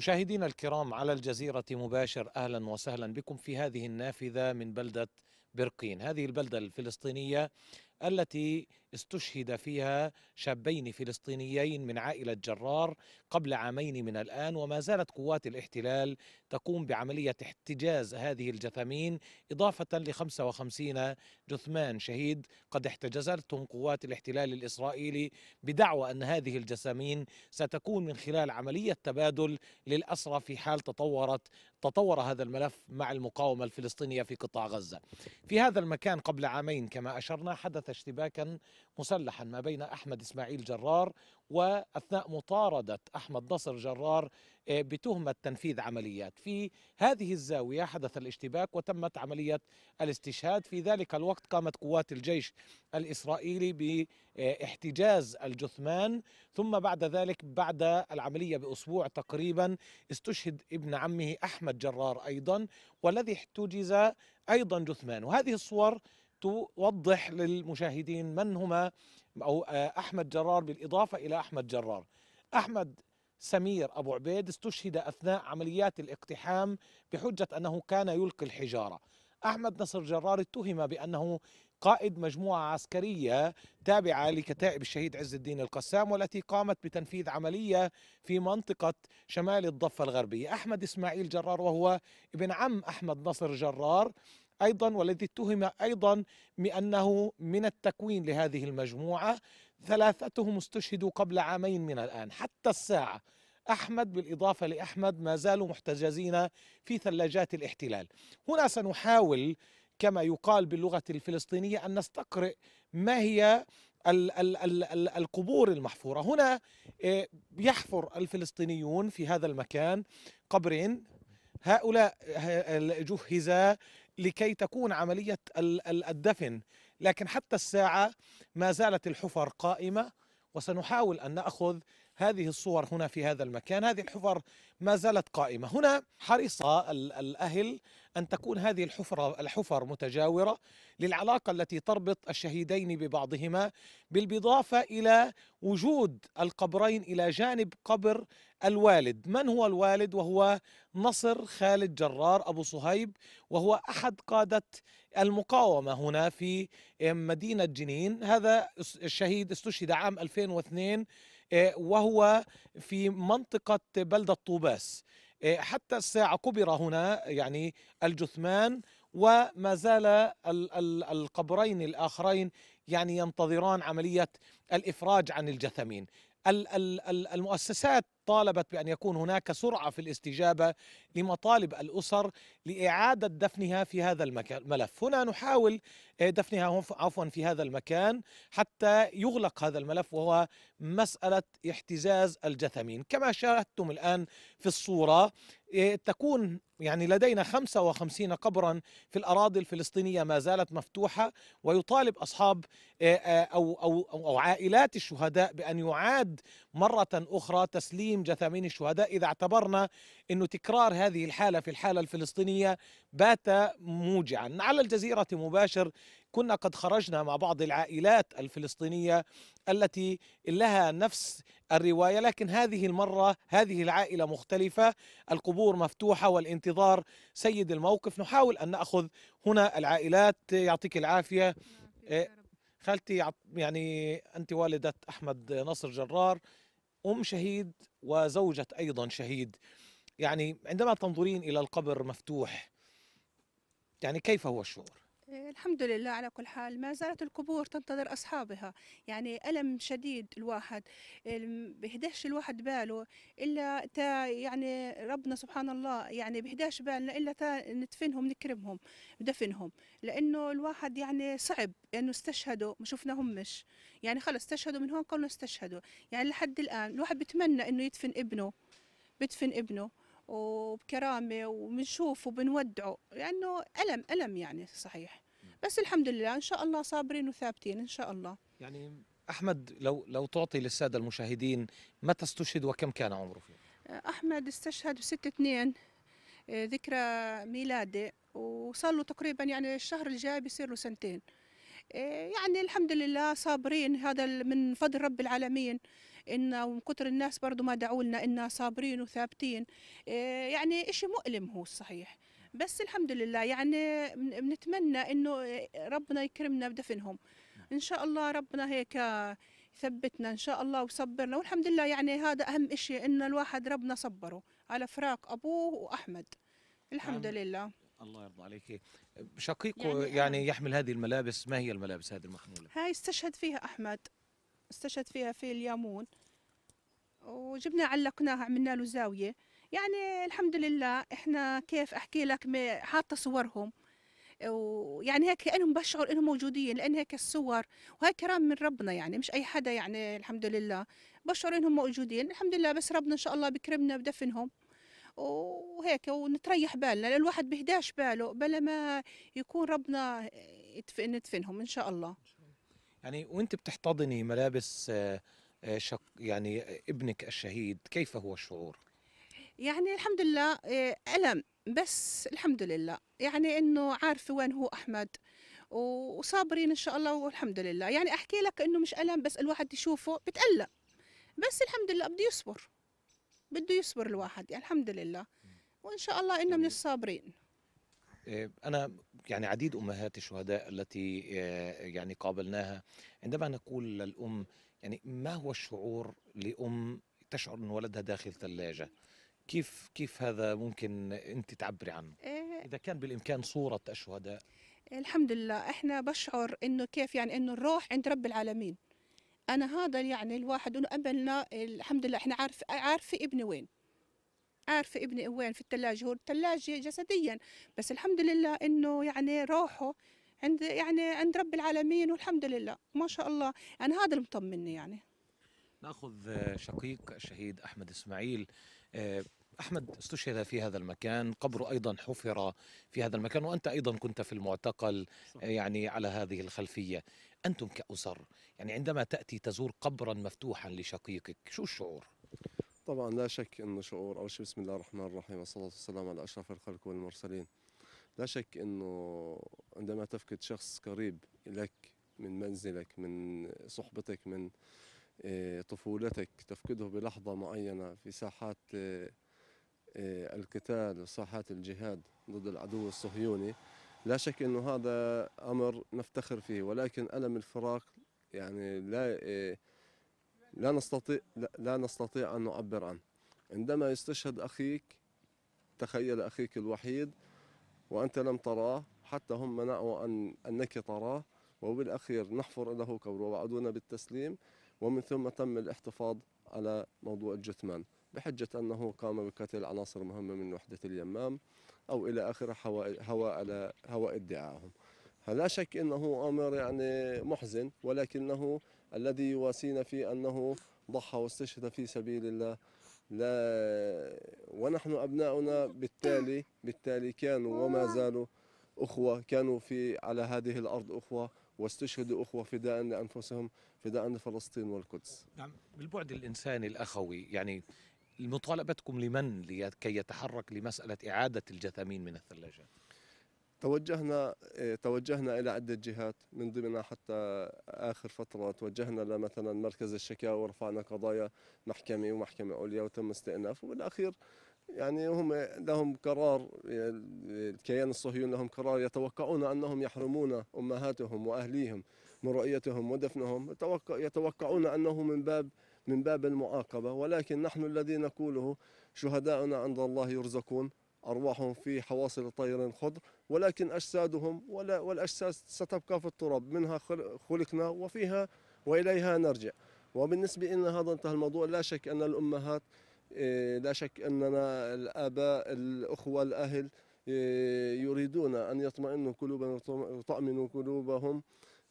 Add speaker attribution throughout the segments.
Speaker 1: مشاهدينا الكرام على الجزيرة مباشر أهلا وسهلا بكم في هذه النافذة من بلدة برقين هذه البلدة الفلسطينية التي استشهد فيها شابين فلسطينيين من عائلة جرار قبل عامين من الآن وما زالت قوات الاحتلال تقوم بعملية احتجاز هذه الجثامين إضافة ل 55 جثمان شهيد قد احتجزتهم قوات الاحتلال الإسرائيلي بدعوى أن هذه الجثمين ستكون من خلال عملية تبادل للأسرى في حال تطورت تطور هذا الملف مع المقاومة الفلسطينية في قطاع غزة في هذا المكان قبل عامين كما أشرنا حدث اشتباكا مسلحا ما بين أحمد إسماعيل جرار وأثناء مطاردة أحمد نصر جرار آه، بتهمة تنفيذ عمليات في هذه الزاوية حدث الاشتباك وتمت عملية الاستشهاد في ذلك الوقت قامت قوات الجيش الإسرائيلي باحتجاز الجثمان ثم بعد ذلك بعد العملية بأسبوع تقريبا استشهد ابن عمه أحمد جرار أيضا والذي احتجز أيضا جثمان وهذه الصور توضح للمشاهدين من هما أو آه، أحمد جرار بالإضافة إلى أحمد جرار أحمد سمير أبو عبيد استشهد أثناء عمليات الاقتحام بحجة أنه كان يلقي الحجارة أحمد نصر جرار اتهم بأنه قائد مجموعة عسكرية تابعة لكتائب الشهيد عز الدين القسام والتي قامت بتنفيذ عملية في منطقة شمال الضفة الغربية أحمد إسماعيل جرار وهو ابن عم أحمد نصر جرار أيضا والذي اتهم أيضا بأنه من التكوين لهذه المجموعة ثلاثتهم استشهدوا قبل عامين من الآن حتى الساعة أحمد بالإضافة لأحمد ما زالوا محتجزين في ثلاجات الاحتلال هنا سنحاول كما يقال باللغة الفلسطينية أن نستقرئ ما هي القبور المحفورة هنا آه، يحفر الفلسطينيون في هذا المكان قبرين هؤلاء جهز لكي تكون عملية الدفن لكن حتى الساعة ما زالت الحفر قائمة وسنحاول أن نأخذ هذه الصور هنا في هذا المكان هذه الحفر ما زالت قائمة هنا حرص الأهل أن تكون هذه الحفرة الحفر متجاورة للعلاقة التي تربط الشهيدين ببعضهما بالإضافة إلى وجود القبرين إلى جانب قبر الوالد من هو الوالد وهو نصر خالد جرار أبو صهيب وهو أحد قادة المقاومة هنا في مدينة جنين هذا الشهيد استشهد عام 2002 آه، وهو في منطقة بلدة طوباس آه، حتى الساعة قبر هنا يعني الجثمان وما زال القبرين الآخرين يعني ينتظران عملية الإفراج عن الجثمين المؤسسات طالبت بأن يكون هناك سرعة في الاستجابة لمطالب الأسر لإعادة دفنها في هذا الملف هنا نحاول آه، دفنها عفوا في هذا المكان حتى يغلق هذا الملف وهو مسألة احتزاز الجثمين كما شاهدتم الآن في الصورة آه، تكون يعني لدينا 55 قبرا في الأراضي الفلسطينية ما زالت مفتوحة ويطالب أصحاب آه، آه، أو, أو, أو عائلات الشهداء بأن يعاد مرة أخرى تسليم جثامين الشهداء إذا اعتبرنا أن تكرار هذه الحالة في الحالة الفلسطينية بات موجعا على الجزيرة مباشر كنا قد خرجنا مع بعض العائلات الفلسطينية التي لها نفس الرواية لكن هذه المرة هذه العائلة مختلفة القبور مفتوحة والانتظار سيد الموقف نحاول أن نأخذ هنا العائلات يعطيك العافية إيه، خالتي يعني أنت والدة أحمد نصر جرار أم شهيد وزوجة أيضا شهيد يعني عندما تنظرين إلى القبر مفتوح يعني كيف هو الشعور؟
Speaker 2: الحمد لله على كل حال ما زالت القبور تنتظر أصحابها يعني ألم شديد الواحد بهدهش الواحد باله إلا تا يعني ربنا سبحان الله يعني بهدهش بالنا إلا تا ندفنهم نكرمهم بدفنهم لأنه الواحد يعني صعب لأنه يعني استشهدوا ما شفناهمش يعني خلص استشهدوا من هون قالوا استشهدوا يعني لحد الآن الواحد بتمنى إنه يدفن ابنه بدفن ابنه وبكرامه وبنشوف وبنودعه لانه الم الم يعني صحيح بس الحمد لله ان شاء الله صابرين وثابتين ان شاء الله
Speaker 1: يعني احمد لو لو تعطي للساده المشاهدين متى استشهد وكم كان عمره فيه؟
Speaker 2: آه، احمد استشهد ب 6 2 ذكرى ميلاده وصار له تقريبا يعني الشهر الجاي بيصير له سنتين آه، يعني الحمد لله صابرين هذا من فضل رب العالمين ان ومن كثر الناس برضه ما دعوا لنا ان صابرين وثابتين إيه، يعني شيء مؤلم هو الصحيح بس الحمد لله يعني بنتمنى انه ربنا يكرمنا بدفنهم نعم. ان شاء الله ربنا هيك يثبتنا ان شاء الله وصبرنا والحمد لله يعني هذا اهم شيء انه الواحد ربنا صبره على فراق ابوه واحمد الحمد عم. لله
Speaker 1: الله يرضى عليك شقيقه يعني, يعني يحمل هذه الملابس ما هي الملابس هذه المحموله
Speaker 2: هاي استشهد فيها احمد استشهد فيها في اليامون وجبنا علقناها عملنا له زاوية يعني الحمد لله احنا كيف احكي لك حاطة صورهم ويعني هيك كانهم بشعر انهم موجودين لان هيك الصور وهي كرام من ربنا يعني مش اي حدا يعني الحمد لله بشعر انهم موجودين الحمد لله بس ربنا ان شاء الله بكرمنا بدفنهم وهيك ونتريح بالنا لان الواحد بهداش باله بلا ما يكون ربنا ندفنهم ان شاء الله
Speaker 1: يعني وانت بتحتضني ملابس آه، آه، شق يعني ابنك الشهيد كيف هو الشعور؟
Speaker 2: يعني الحمد لله آه، ألم بس الحمد لله يعني إنه عارفة وين هو أحمد وصابرين إن شاء الله والحمد لله يعني أحكي لك إنه مش ألم بس الواحد يشوفه بتألم بس الحمد لله بده يصبر بده يصبر الواحد يعني الحمد لله وإن شاء الله إنه من الصابرين
Speaker 1: آه، أنا يعني عديد أمهات الشهداء التي آه، يعني قابلناها عندما نقول للأم يعني ما هو الشعور لأم تشعر أن ولدها داخل ثلاجة كيف كيف هذا ممكن أنت تعبري عنه؟ آه، إذا كان بالإمكان صورة الشهداء
Speaker 2: الحمد لله إحنا بشعر إنه كيف يعني إنه الروح عند رب العالمين أنا هذا يعني الواحد إنه قبلنا الحمد لله إحنا عارف عارفة ابني وين عارفه ابني وين في الثلاجه هو الثلاجه جسديا بس الحمد لله انه يعني روحه عند يعني عند رب العالمين والحمد لله ما شاء الله يعني هذا اللي مطمني يعني
Speaker 1: ناخذ آه، شقيق الشهيد احمد اسماعيل آه، احمد استشهد في هذا المكان قبره ايضا حفر في هذا المكان وانت ايضا كنت في المعتقل آه، يعني على هذه الخلفيه انتم كاسر يعني عندما تاتي تزور قبرا مفتوحا لشقيقك شو الشعور
Speaker 3: طبعا لا شك انه شعور اول شيء بسم الله الرحمن الرحيم والصلاه والسلام على اشرف الخلق والمرسلين لا شك انه عندما تفقد شخص قريب لك من منزلك من صحبتك من آه، طفولتك تفقده بلحظه معينه في ساحات آه، آه، القتال وساحات الجهاد ضد العدو الصهيوني لا شك انه هذا امر نفتخر فيه ولكن الم الفراق يعني لا لا نستطيع لا نستطيع أن نعبر عنه عندما يستشهد أخيك تخيل أخيك الوحيد وأنت لم تراه حتى هم منعوا أن أنك تراه وبالأخير نحفر له قبره ووعدونا بالتسليم ومن ثم تم الاحتفاظ على موضوع الجثمان بحجة أنه قام بقتل عناصر مهمة من وحدة اليمام أو إلى اخره هواء, هواء, هواء ادعائهم فلا شك أنه أمر يعني محزن ولكنه الذي يواسينا في أنه ضحى واستشهد في سبيل الله لا ونحن أبناؤنا بالتالي بالتالي كانوا وما زالوا أخوة كانوا في على هذه الأرض أخوة واستشهدوا أخوة فداء لأنفسهم فداء لفلسطين والقدس
Speaker 1: نعم بالبعد الإنساني الأخوي يعني مطالبتكم لمن لكي يتحرك لمسألة إعادة الجثامين من الثلاجات
Speaker 3: توجهنا إيه، توجهنا الى عده جهات من ضمنها حتى اخر فتره توجهنا لمثلا مركز الشكاوى ورفعنا قضايا محكمه ومحكمه عليا وتم استئناف وبالاخير يعني هم لهم قرار الكيان الصهيوني لهم قرار يتوقعون انهم يحرمون امهاتهم واهليهم من رؤيتهم ودفنهم يتوقعون انه من باب من باب المعاقبه ولكن نحن الذي نقوله شهداؤنا عند الله يرزقون ارواحهم في حواصل طير خضر ولكن أجسادهم ولا والأجساد ستبقى في التراب منها خلقنا وفيها وإليها نرجع وبالنسبة لنا هذا انتهى الموضوع لا شك أن الأمهات إيه، لا شك أننا الآباء الأخوة الأهل إيه، يريدون أن يطمئنوا قلوبنا ويطمئنوا قلوبهم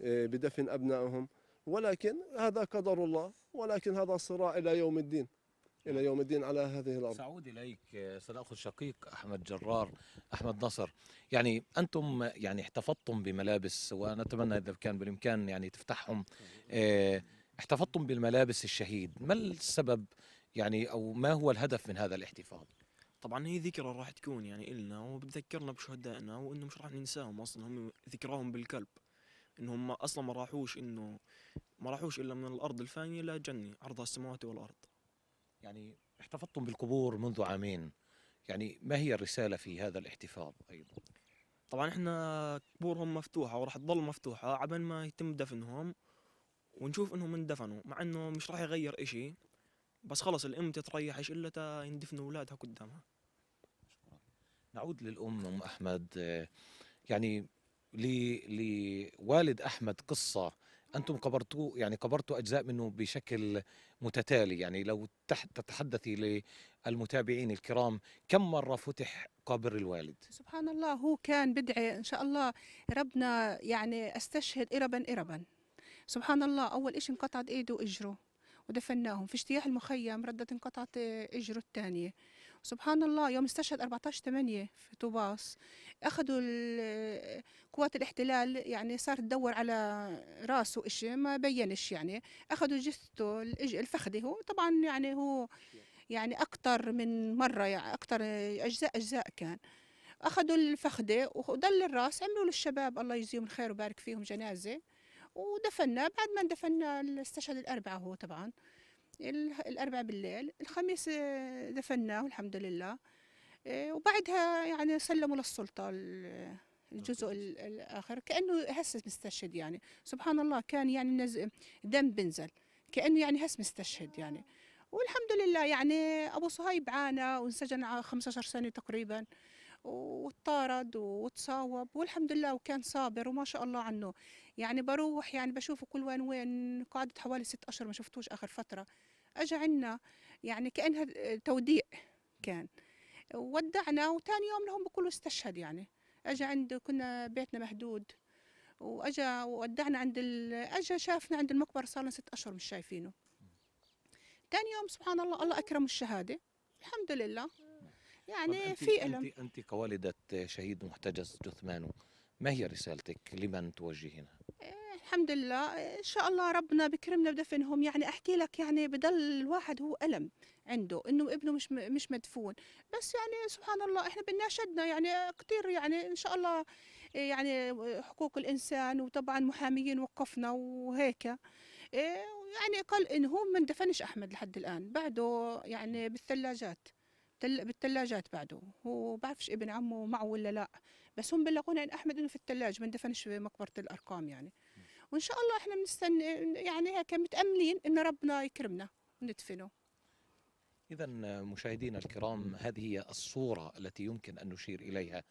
Speaker 3: إيه، بدفن أبنائهم ولكن هذا قدر الله ولكن هذا صراع إلى يوم الدين إلى يوم الدين على هذه الأرض
Speaker 1: سأعود إليك سنأخذ شقيق أحمد جرار أحمد نصر يعني أنتم يعني احتفظتم بملابس ونتمنى إذا كان بالإمكان يعني تفتحهم آه، احتفظتم بالملابس الشهيد ما السبب يعني أو ما هو الهدف من هذا الاحتفاظ؟ طبعا هي ذكرى راح تكون يعني إلنا وبتذكرنا بشهدائنا وانه مش راح ننساهم أصلا هم ذكراهم بالقلب إنهم أصلا ما راحوش إنه ما راحوش إلا من الأرض الفانية لجنة عرضها السماوات والأرض يعني احتفظتم بالقبور منذ عامين يعني ما هي الرسالة في هذا الاحتفاظ أيضا؟ طبعا احنا قبورهم مفتوحة وراح تظل مفتوحة عبين ما يتم دفنهم ونشوف انهم اندفنوا مع انه مش راح يغير اشي بس خلص الام تتريحش الا تا يندفنوا اولادها قدامها نعود للام ام احمد يعني لوالد احمد قصه انتم قبرتوه يعني قبرتوا اجزاء منه بشكل متتالي يعني لو تتحدثي للمتابعين الكرام كم مره فتح قبر الوالد
Speaker 2: سبحان الله هو كان بدعي ان شاء الله ربنا يعني استشهد اربا اربا سبحان الله اول شيء انقطعت ايده واجره ودفناهم في اجتياح المخيم ردت انقطعت اجره الثانيه سبحان الله يوم استشهد 14 8 في طوباس اخذوا قوات الاحتلال يعني صارت تدور على راسه شيء ما بينش يعني اخذوا جثته الفخذي هو طبعا يعني هو يعني اكثر من مره يعني اكثر اجزاء اجزاء كان اخذوا الفخده وضل الراس عملوا للشباب الله يجزيهم الخير ويبارك فيهم جنازه ودفنا بعد ما دفنا استشهد الاربعه هو طبعا الأربع بالليل الخميس آه، دفناه الحمد لله آه، وبعدها يعني سلموا للسلطة الجزء الآخر كأنه هسه مستشهد يعني سبحان الله كان يعني دم بنزل كأنه يعني هسه مستشهد يعني والحمد لله يعني أبو صهيب عانى وانسجن على 15 سنة تقريباً وتطارد وتصاوب والحمد لله وكان صابر وما شاء الله عنه يعني بروح يعني بشوفه كل وين وين قعدت حوالي ست أشهر ما شفتوش آخر فترة أجى عنا يعني كأنها توديع كان ودعنا وتاني يوم لهم بكله استشهد يعني أجى عند كنا بيتنا مهدود وأجى ودعنا عند أجى شافنا عند المقبرة صار لنا ست أشهر مش شايفينه تاني يوم سبحان الله الله أكرمه الشهادة الحمد لله يعني في الم أنت,
Speaker 1: أنت كوالدة شهيد محتجز جثمانه ما هي رسالتك لمن توجهينها؟ إيه،
Speaker 2: الحمد لله إيه، ان شاء الله ربنا بكرمنا بدفنهم يعني احكي لك يعني بضل الواحد هو الم عنده انه ابنه مش مش مدفون بس يعني سبحان الله احنا بناشدنا يعني كثير يعني ان شاء الله إيه، يعني حقوق الانسان وطبعا محاميين وقفنا وهيك يعني قال انه هو ما اندفنش احمد لحد الان بعده يعني بالثلاجات بالثلاجات بعده هو بعرفش ابن عمه معه ولا لا بس هم بلغونا ان احمد انه في الثلاج ما اندفنش في مقبره الارقام يعني وان شاء الله احنا بنستنى يعني هيك متاملين ان ربنا يكرمنا وندفنه
Speaker 1: اذا مشاهدينا الكرام هذه هي الصوره التي يمكن ان نشير اليها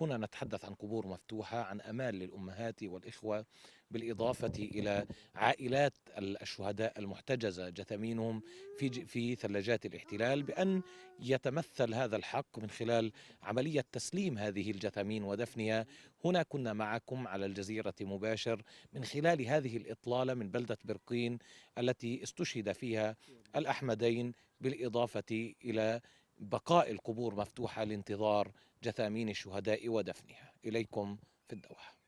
Speaker 1: هنا نتحدث عن قبور مفتوحة عن أمال للأمهات والإخوة بالإضافة إلى عائلات الشهداء المحتجزة جثمينهم في في ثلاجات الاحتلال بأن يتمثل هذا الحق من خلال عملية تسليم هذه الجثمين ودفنها هنا كنا معكم على الجزيرة مباشر من خلال هذه الإطلالة من بلدة برقين التي استشهد فيها الأحمدين بالإضافة إلى بقاء القبور مفتوحة لانتظار جثامين الشهداء ودفنها إليكم في الدوحة